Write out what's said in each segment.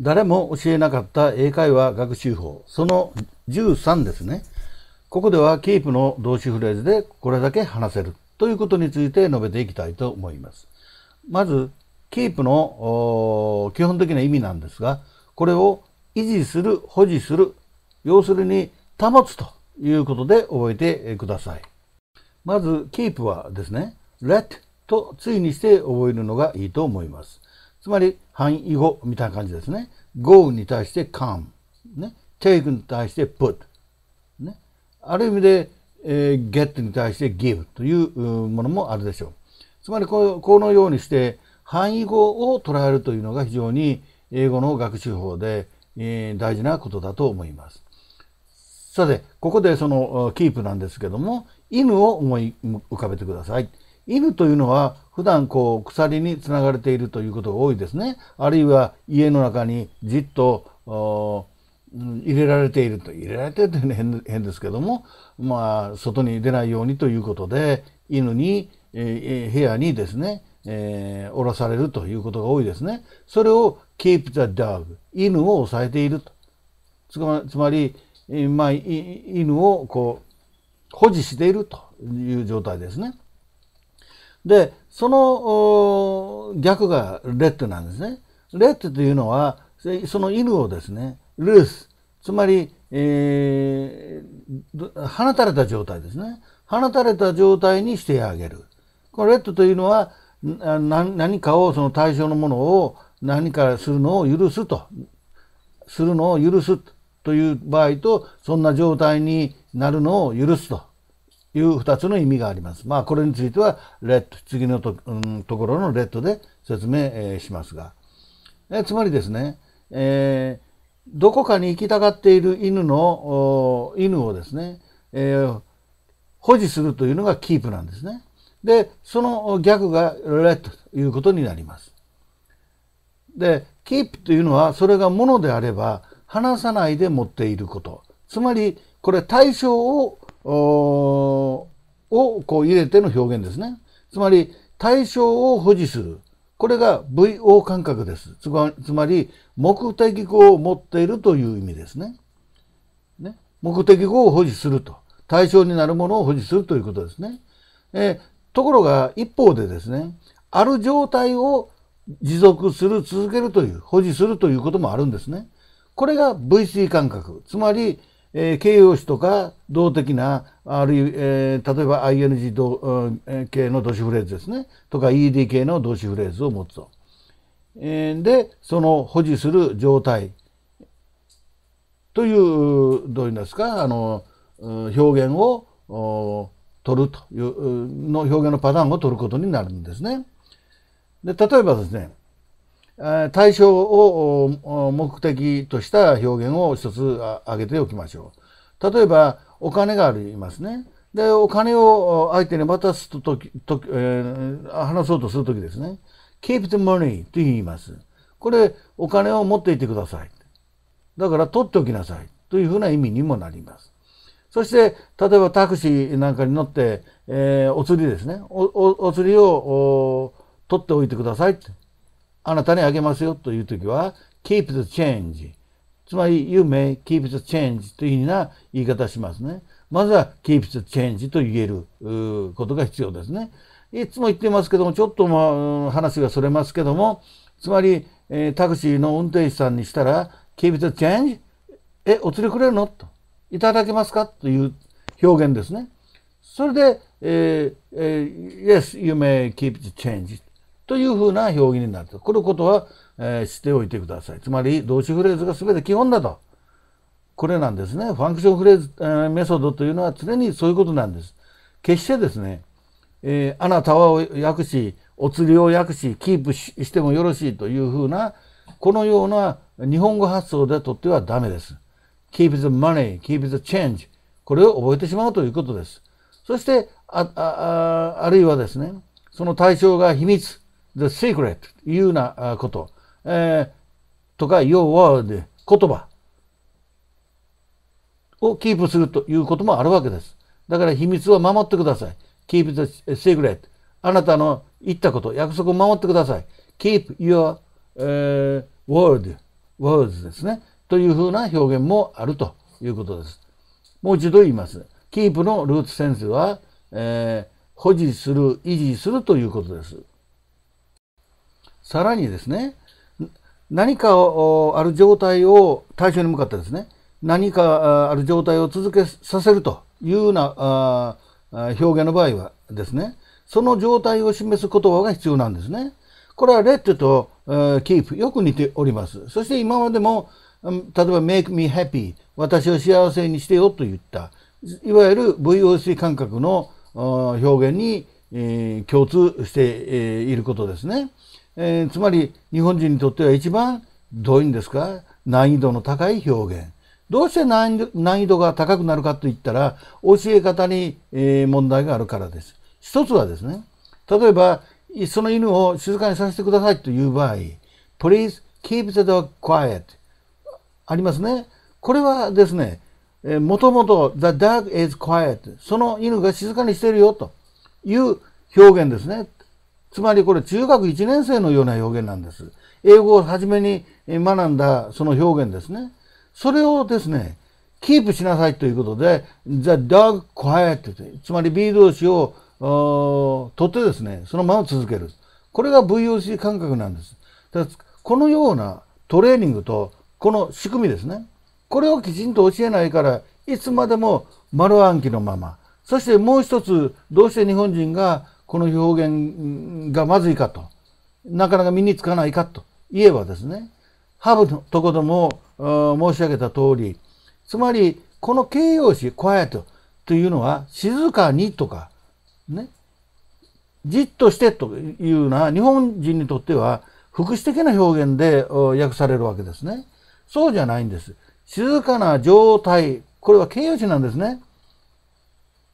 誰も教えなかった英会話学習法、その13ですね。ここではキープの動詞フレーズでこれだけ話せるということについて述べていきたいと思います。まず、キープの基本的な意味なんですが、これを維持する、保持する、要するに保つということで覚えてください。まず、キープはですね、let とついにして覚えるのがいいと思います。つまり範囲語みたいな感じですね。go に対して come、ね、take に対して put、ね、ある意味で、えー、get に対して give というものもあるでしょう。つまりこのようにして範囲語を捉えるというのが非常に英語の学習法で、えー、大事なことだと思います。さて、ここでそのキープなんですけども、犬を思い浮かべてください。犬というのは普段こう鎖につながれているということが多いですね。あるいは家の中にじっと入れられていると入れられてるというのは変ですけども、まあ、外に出ないようにということで犬に、えー、部屋にですね、えー、降ろされるということが多いですね。それを keep the dog 犬を抑えていると。つまつまり、まあ、犬をこう保持しているという状態ですね。でその逆がレッドなんですね。レッドというのはその犬をですねルースつまり、えー、放たれた状態ですね放たれた状態にしてあげる。このレッドというのは何かをその対象のものを何かするのを許すとするのを許すという場合とそんな状態になるのを許すという2つの意味があります。まあこれについてはレッド次のと,、うん、ところのレッドで説明、えー、しますが、えつまりですね、えー、どこかに行きたがっている犬の犬をですね、えー、保持するというのがキープなんですね。でその逆がレッドということになります。でキープというのはそれがものであれば離さないで持っていることつまりこれ対象ををこう入れての表現ですね。つまり対象を保持する。これが VO 感覚です。つまり目的語を持っているという意味ですね。ね目的語を保持すると。対象になるものを保持するということですね。えー、ところが一方でですね、ある状態を持続する、続けるという、保持するということもあるんですね。これが VC 感覚。つまり、えー、形容詞とか動的なあるいは、えー、例えば ING 動、えー、系の動詞フレーズですねとか ED 系の動詞フレーズを持つと。えー、でその保持する状態というどういうんですかあの表現を取るというの表現のパターンを取ることになるんですね。で例えばですね対象を目的とした表現を一つ挙げておきましょう。例えば、お金がありますね。で、お金を相手に渡すとき、とえー、話そうとするときですね。keep the money と言います。これ、お金を持っていてください。だから、取っておきなさい。というふうな意味にもなります。そして、例えばタクシーなんかに乗って、えー、お釣りですね。お、お、お釣りを、取っておいてくださいっあなたにあげますよという時は keep the change つまり you may keep the change というふうな言い方しますね。まずは keep the change と言えることが必要ですね。いつも言ってますけども、ちょっとま話がそれますけども、つまり、えタクシーの運転手さんにしたら、keep the change? え、お釣りくれるのと。いただけますかという表現ですね。それで、えーえー、Yes, you may keep the change. というふうな表現になると。こることは、えー、しておいてください。つまり動詞フレーズが全て基本だと。これなんですね。ファンクションフレーズ、えー、メソッドというのは常にそういうことなんです。決してですね、えー、あなたは訳し、お釣りを訳し、キープしてもよろしいというふうな、このような日本語発想でとってはダメです。keep the money, keep the change これを覚えてしまうということです。そして、あああるいはですね、その対象が秘密、the secret いうようなこと、えー、とか、your word 言葉をキープするということもあるわけです。だから秘密は守ってください。keep the secret あなたの言ったこと、約束を守ってください。keep your、uh, word, words ですね。というふうな表現もあるということです。もう一度言います。keep のルーツ先生は、えー、保持する、維持するということです。さらにですね、何かをある状態を対象に向かってですね、何かある状態を続けさせるというような表現の場合はですね、その状態を示す言葉が必要なんですね。これは let と keep よく似ております。そして今までも、例えば make me happy 私を幸せにしてよと言った、いわゆる VOC 感覚の表現に共通していることですね。えー、つまり日本人にとっては一番どういうんですか難易度の高い表現どうして難易度が高くなるかといったら教え方に、えー、問題があるからです。一つはですね例えばその犬を静かにさせてくださいという場合 Please keep the dog quiet ありますね。これはですねもともと The dog is quiet その犬が静かにしてるよという表現ですね。つまりこれ中学1年生のような表現なんです。英語を初めに学んだその表現ですね。それをですね、キープしなさいということで、The dog quiet つまり B 動詞を取ってですね、そのまま続ける。これが VOC 感覚なんです。だこのようなトレーニングと、この仕組みですね。これをきちんと教えないから、いつまでも丸暗記のまま。そしてもう一つ、どうして日本人がこの表現がまずいかと、なかなか身につかないかと言えばですね、ハブのとこでも申し上げた通り、つまり、この形容詞、quiet というのは、静かにとか、ね、じっとしてというような、日本人にとっては、副詞的な表現で訳されるわけですね。そうじゃないんです。静かな状態、これは形容詞なんですね。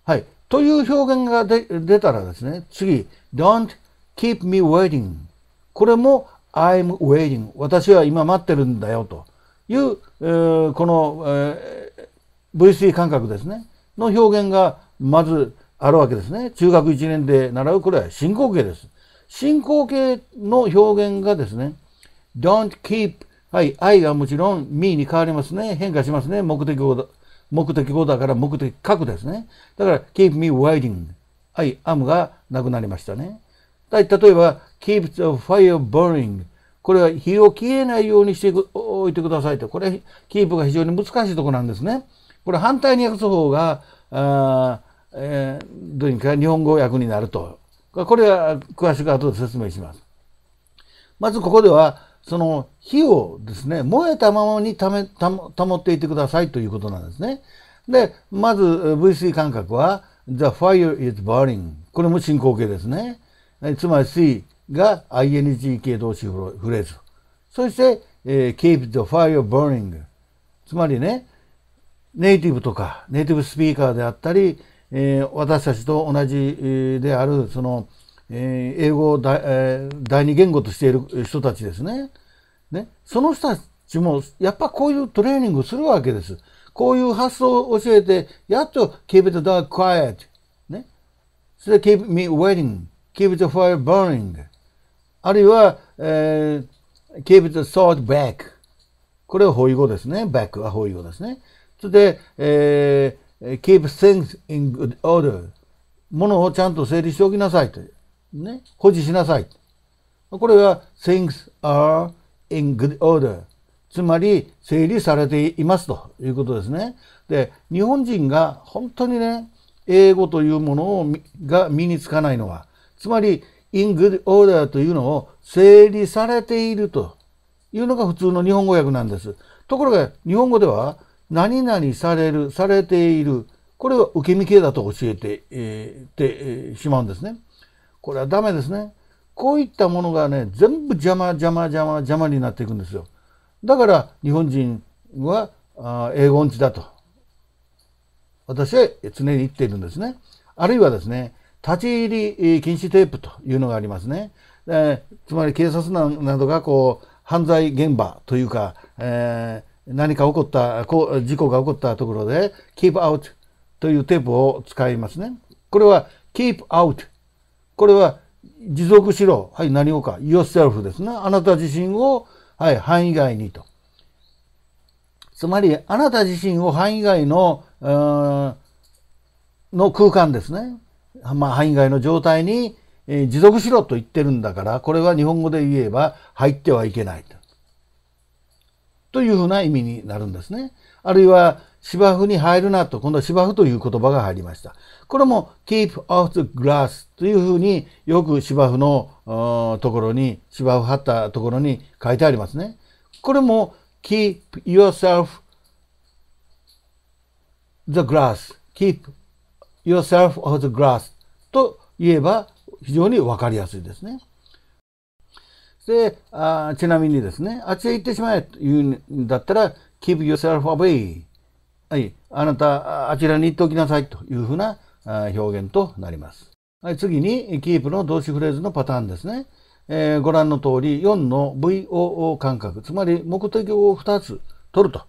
はい。という表現が出たらですね、次、Don't keep me waiting。これも I'm waiting。私は今待ってるんだよという、えー、この、えー、VC 感覚ですね。の表現がまずあるわけですね。中学1年で習う、これは進行形です。進行形の表現がですね、don't keep はい、I がもちろん me に変わりますね。変化しますね。目的語目的語だから目的核ですね。だから keep me waiting。I am がなくなりましたね。例えば keep the fire burning。これは火を消えないようにしておいてくださいと。これ、keep が非常に難しいところなんですね。これ反対に訳す方が、あえー、どういうか日本語訳になると。これは詳しく後で説明します。まずここでは、その火をですね、燃えたままにため保っていてくださいということなんですね。で、まず V3 感覚は、The fire is burning。これも進行形ですね。つまり C が ING 系動詞フレーズ。そして、え keep the fire burning。つまりね、ネイティブとか、ネイティブスピーカーであったり、え私たちと同じである、その、えー、英語を第,、えー、第二言語としている人たちですね。ね。その人たちも、やっぱこういうトレーニングするわけです。こういう発想を教えて、やっと keep the dark quiet. ね。そして keep me waiting. keep the fire burning. あるいは、えー、keep the thought back. これは包囲語ですね。back は包囲語ですね。そして、えー、keep things in good order. ものをちゃんと整理しておきなさいという。ね、保持しなさい。これは things are in good order。つまり整理されていますということですね。で、日本人が本当にね、英語というものをが身につかないのは、つまり in good order というのを整理されているというのが普通の日本語訳なんです。ところが日本語では何々される、されている、これは受け身系だと教えてえー、てえー、しまうんですね。これはダメですね。こういったものがね、全部邪魔、邪魔、邪魔、邪魔になっていくんですよ。だから日本人は英語音痴だと。私は常に言っているんですね。あるいはですね、立ち入り禁止テープというのがありますね。えー、つまり警察などがこう犯罪現場というか、えー、何か起こったこう事故が起こったところで keep out というテープを使いますね。これは keep out これは持続しろ。はい、何をか。yourself ですね。あなた自身を、はい、範囲外にと。つまり、あなた自身を範囲外の、の空間ですね。まあ、範囲外の状態に、えー、持続しろと言ってるんだから、これは日本語で言えば入ってはいけないと。というふうな意味になるんですね。あるいは、芝生に入るなと、今度は芝生という言葉が入りました。これも keep off the grass というふうによく芝生のところに、芝生張ったところに書いてありますね。これも keep yourself the grass, keep yourself off the grass と言えば非常にわかりやすいですね。であちなみにですね、あっちへ行ってしまえというんだったら、keep yourself away はい、あなた、あちらに行っておきなさいというふうな表現となります。はい、次に、キープの動詞フレーズのパターンですね。えー、ご覧の通り、4の VOO 感覚、つまり目的を2つ取ると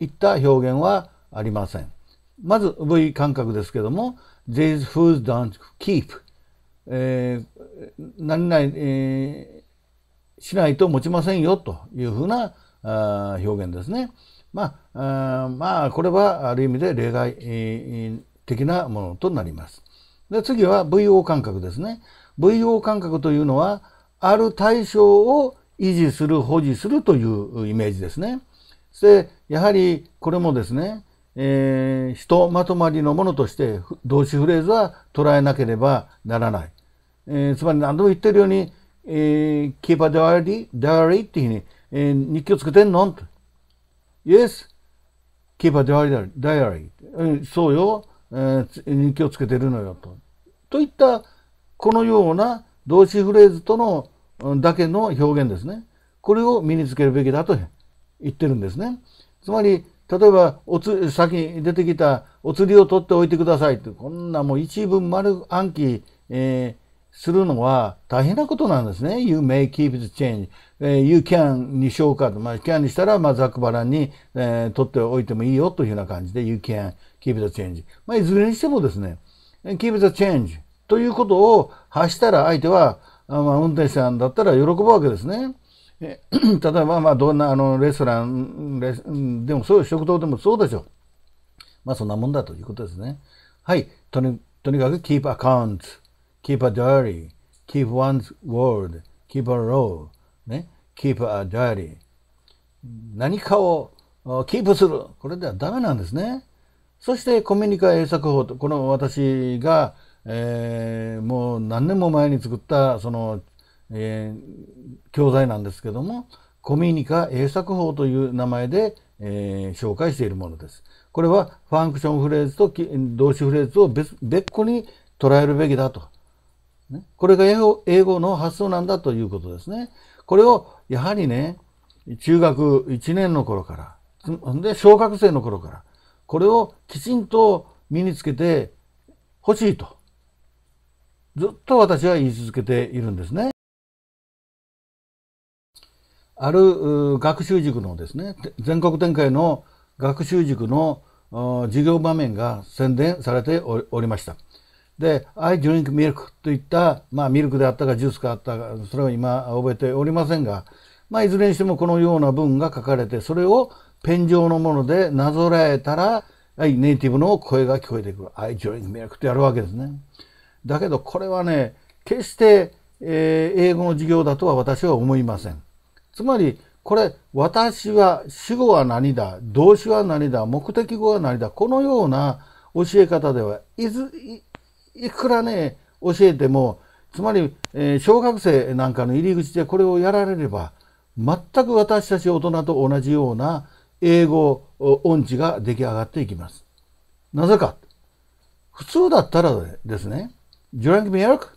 いった表現はありません。まず V 感覚ですけども、these foods don't keep、えー、何々、えー、しないと持ちませんよというふうな表現ですね。まあ、まあ、これはある意味で例外的なものとなります。で次は VO 感覚ですね。VO 感覚というのは、ある対象を維持する、保持するというイメージですね。でやはりこれもですね、えー、ひとまとまりのものとして動詞フレーズは捉えなければならない。えー、つまり何度も言ってるように、えー、keep a diary, diary っていうふうに、えー、日記をつけてんのと Yes, keep a diary. そうよ、えー、日記をつけてるのよと。といったこのような動詞フレーズとのだけの表現ですね。これを身につけるべきだと言ってるんですね。つまり、例えばおつ、先に出てきたお釣りを取っておいてくださいって、こんなもう一文丸暗記、えーするのは大変なことなんですね。You may keep the change. え you can にしようかと。まあ、can にしたら、まあ、ざくばらに、えー、取っておいてもいいよというような感じで、you can keep the change。まあ、いずれにしてもですね、keep the change ということを発したら相手は、あまあ、運転手さんだったら喜ぶわけですね。え 例えば、まあ、どんなあのレストランレでもそう食堂でもそうでしょう。まあ、そんなもんだということですね。はい。とにとにかく keep account。keep a diary, keep one's word, keep a row, ね、keep a diary。何かをキープする。これではダメなんですね。そしてコミュニカ英作法と、この私が、えー、もう何年も前に作ったその、えー、教材なんですけども、コミュニカ英作法という名前で、えー、紹介しているものです。これはファンクションフレーズと動詞フレーズを別個に捉えるべきだと。ね、これが英語の発想なんだということですね。これをやはりね、中学1年の頃から、で小学生の頃から、これをきちんと身につけてほしいと、ずっと私は言い続けているんですね。ある学習塾のですね、全国展開の学習塾の授業場面が宣伝されておりました。で「I drink milk」といった、まあ、ミルクであったかジュースがあったかそれを今覚えておりませんが、まあ、いずれにしてもこのような文が書かれてそれをペン状のものでなぞらえたらネイティブの声が聞こえてくる「I drink milk」とやるわけですね。だけどこれはね決して、えー、英語の授業だとは私は思いません。つまりこれ私は主語は何だ動詞は何だ目的語は何だこのような教え方ではいず、いくらね教えてもつまり、えー、小学生なんかの入り口でこれをやられれば全く私たち大人と同じような英語音痴が出来上がっていきます。なぜか普通だったらですね「drink milk」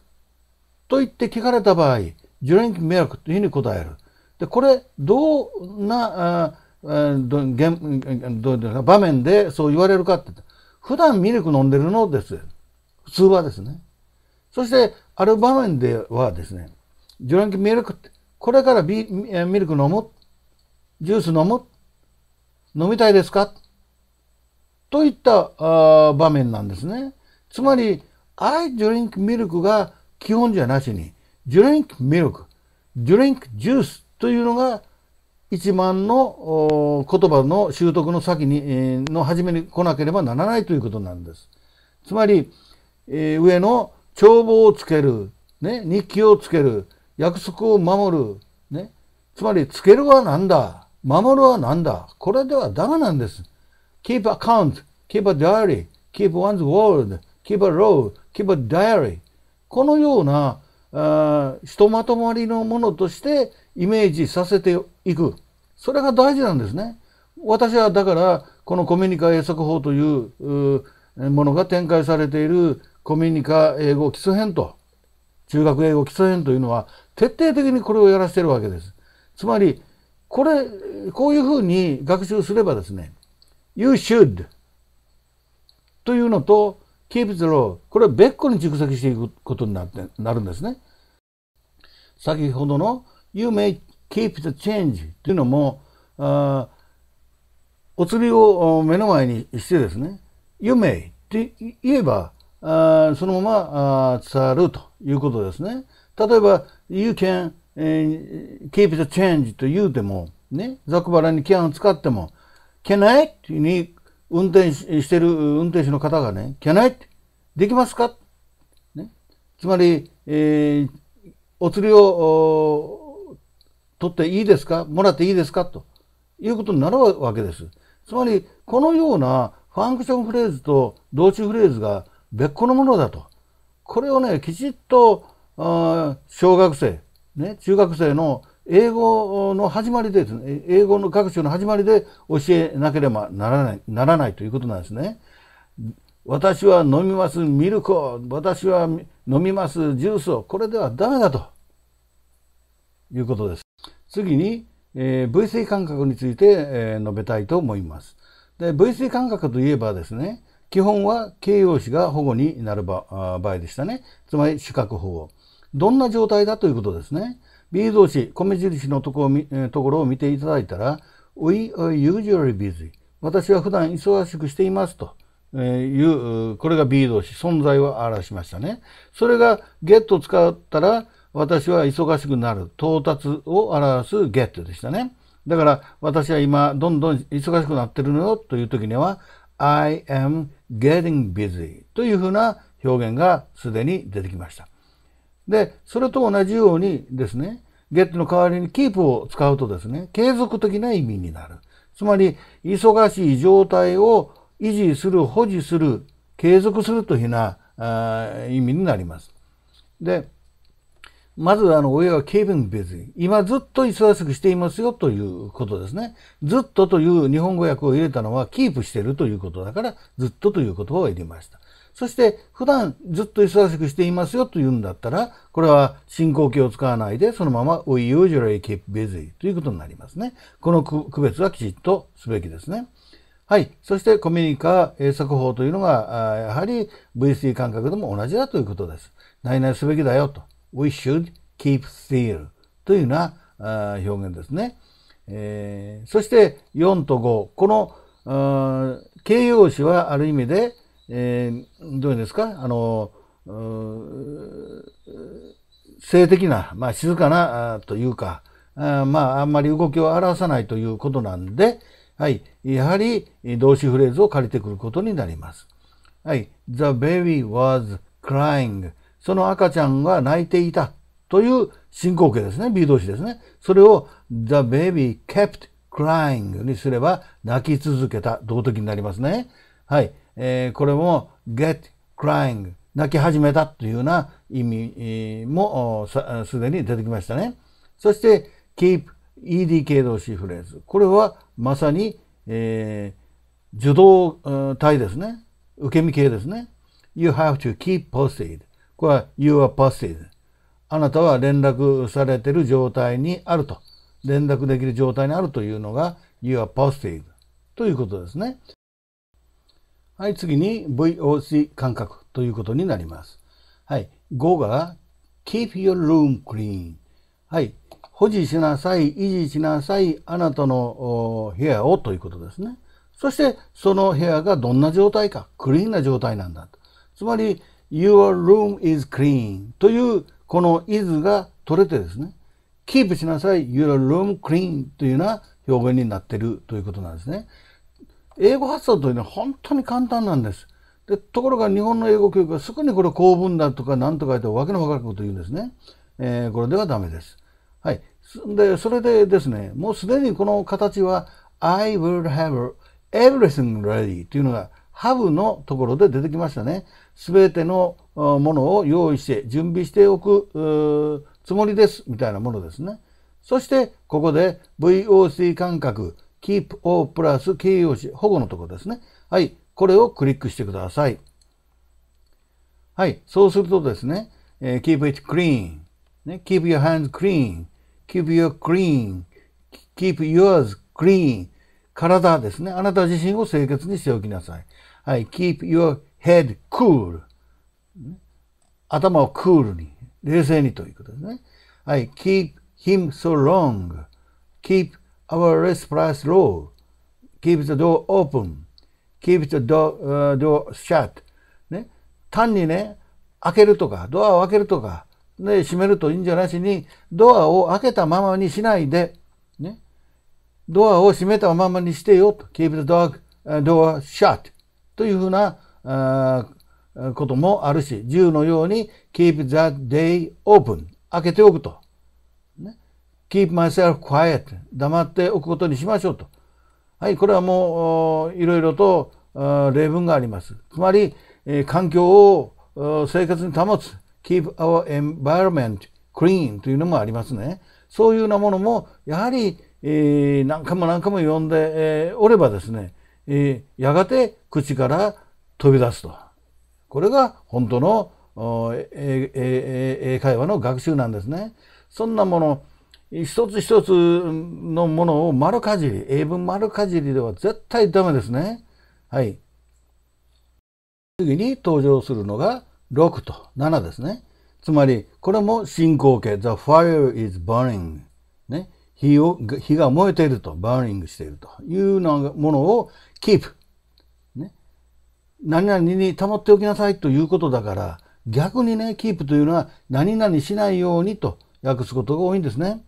と言って聞かれた場合「drink milk」というふうに答える。でこれどんな場面でそう言われるかって普段ミルク飲んでるのです。普通はですね。そして、ある場面ではですね、ジュランキミルクって、これからビミルク飲むジュース飲む飲みたいですかといった場面なんですね。つまり、I drink milk が基本じゃなしに、drink milk、drink juice というのが一番の言葉の習得の先に、の初めに来なければならないということなんです。つまり、えー、上の帳簿をつける、ね、日記をつける、約束を守る、ね、つまりつけるは何だ、守るは何だ、これではダメなんです。keep account, keep a diary, keep one's word, keep a row, keep a diary このようなあひとまとまりのものとしてイメージさせていくそれが大事なんですね私はだからこのコミュニカ英作法というものが展開されているコミュニカ英語基礎編と中学英語基礎編というのは徹底的にこれをやらせてるわけです。つまりこれこういうふうに学習すればですね「You should」というのと「keep the law」これは別個に蓄積していくことになってなるんですね。先ほどの「You may keep the change」というのもあお釣りを目の前にしてですね「You may」って言えばあそのままあ伝わるということですね。例えば、You can、ー、keep the change と言うても、ね、ザクバラにキャンを使っても、can I? に運転してる運転手の方がね、can I? できますか、ね、つまり、えー、お釣りを取っていいですかもらっていいですかということになるわけです。つまり、このようなファンクションフレーズと動詞フレーズが別個のものだと。これをね、きちっと、あ小学生、ね、中学生の英語の始まりでですね、英語の学習の始まりで教えなければならない、ならないということなんですね。私は飲みますミルクを、私は飲みますジュースを、これではダメだということです。次に、えー、V 水感覚について、えー、述べたいと思います。で、V 水感覚といえばですね、基本は形容詞が保護になる場合でしたね。つまり主格保護。どんな状態だということですね。B 動詞、米印のところを見ていただいたら、We are usually busy. 私は普段忙しくしていますという、これが B 動詞、存在を表しましたね。それが get を使ったら、私は忙しくなる、到達を表す get でしたね。だから、私は今、どんどん忙しくなってるのよという時には、I am getting busy というふうな表現がすでに出てきました。で、それと同じようにですね、get の代わりに keep を使うとですね、継続的な意味になる。つまり、忙しい状態を維持する、保持する、継続するというふうな意味になります。で、まずあの親は警備に別に、今ずっと忙しくしていますよということですね。ずっとという日本語訳を入れたのはキープしているということだから、ずっとという言葉を入れました。そして普段ずっと忙しくしていますよというんだったら、これは進行形を使わないで、そのまま we usually keep busy ということになりますね。この区別はきちっとすべきですね。はい。そしてコミュニカー作法というのが、やはり VC 感覚でも同じだということです。ないないすべきだよと。we should keep still というような表現ですね。えー、そして4と5。この形容詞はある意味で、えー、どういうんですかあの性的な、まあ、静かなというかあまああんまり動きを表さないということなんで、はい、やはり動詞フレーズを借りてくることになります。はい、The baby was crying その赤ちゃんが泣いていたという進行形ですね。B 動詞ですね。それを The baby kept crying にすれば泣き続けた動的になりますね。はい。えー、これも get crying 泣き始めたというような意味もすでに出てきましたね。そして keep ed k 動詞フレーズ。これはまさに、えー、受動体ですね。受け身形ですね。You have to keep posted. これは You are p o s t e あなたは連絡されてる状態にあると。連絡できる状態にあるというのが You are p o s t e ということですね。はい、次に VOC 感覚ということになります。はい、5が Keep your room clean。はい、保持しなさい、維持しなさい、あなたの部屋をということですね。そしてその部屋がどんな状態か、クリーンな状態なんだと。つまり、Your room is clean というこの is が取れてですね、キープしなさい Your room clean というような表現になっているということなんですね。英語発音というのは本当に簡単なんです。でところが日本の英語教育はすぐにこれ構文だとか何とか言ってわけのわからないことを言うんですね。えー、これではダメです。はい。で、それでですね、もうすでにこの形は I will have everything ready というのが have のところで出てきましたね。すべてのものを用意して準備しておくつもりですみたいなものですね。そしてここで VOC 感覚 keep o プラス形容詞保護のところですね。はい。これをクリックしてください。はい。そうするとですね、えー、keep it clean、keep your hands clean、keep your clean、keep yours clean 体ですね。あなた自身を清潔にしておきなさい。はい。keep your head cool 頭をクールに、冷静にということですね。はい。keep him so long. keep our r e s price low. keep the door open. keep the door,、uh, door shut. ね。単にね、開けるとか、ドアを開けるとか、ね、閉めるといいんじゃなしに、ドアを開けたままにしないで、ね。ドアを閉めたままにしてよと。keep the dog, uh, door shut. というふうなこともあるし、10のように keep the day open 開けておくと。ね、keep myself quiet 黙っておくことにしましょうと。はい、これはもういろいろと例文があります。つまり、えー、環境を生活に保つ keep our environment clean というのもありますね。そういうようなものもやはり、えー、何回も何回も読んで、えー、おればですね、えー、やがて口から飛び出すと。これが本当の英会話の学習なんですね。そんなもの、一つ一つのものを丸かじり、英文丸かじりでは絶対ダメですね。はい。次に登場するのが6と7ですね。つまり、これも進行形。The fire is burning. ね。火を、火が燃えていると、burning しているというようなものを keep。何々に保っておきなさいということだから逆にねキープというのは何々しないようにと訳すことが多いんですね。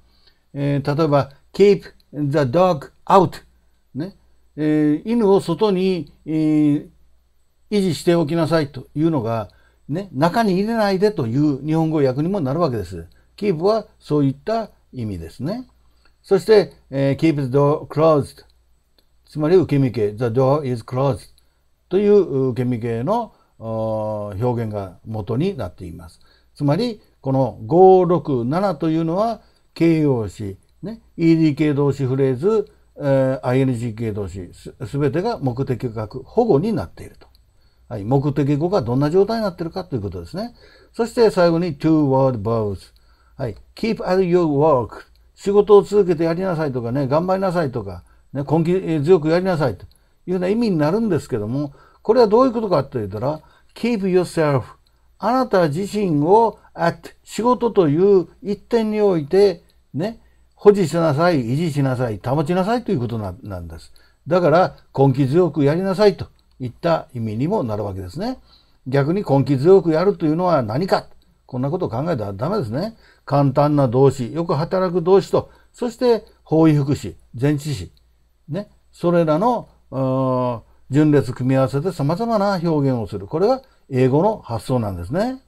えー、例えば keep the dog out ね、えー、犬を外に、えー、維持しておきなさいというのが、ね、中に入れないでという日本語訳にもなるわけです。keep はそういった意味ですね。そして、えー、keep the door closed つまり受け身形 the door is closed というケミ系の表現が元になっています。つまりこの567というのは形容詞、ね、ED 形動詞フレーズ、えー、ING 形動詞すべてが目的格保護になっていると。はい、目的語がどんな状態になっているかということですね。そして最後に two word verbs。はい、keep at your work。仕事を続けてやりなさいとかね、頑張りなさいとか、ね、根気強くやりなさいと。いうような意味になるんですけども、これはどういうことかと言ったら、keep yourself あなた自身を at 仕事という一点においてね、保持しなさい、維持しなさい、保ちなさいということなんです。だから根気強くやりなさいといった意味にもなるわけですね。逆に根気強くやるというのは何かこんなことを考えたらダメですね。簡単な動詞、よく働く動詞と、そして包囲福祉、前置詞、ね、それらの順列組み合わせて様々な表現をする。これは英語の発想なんですね。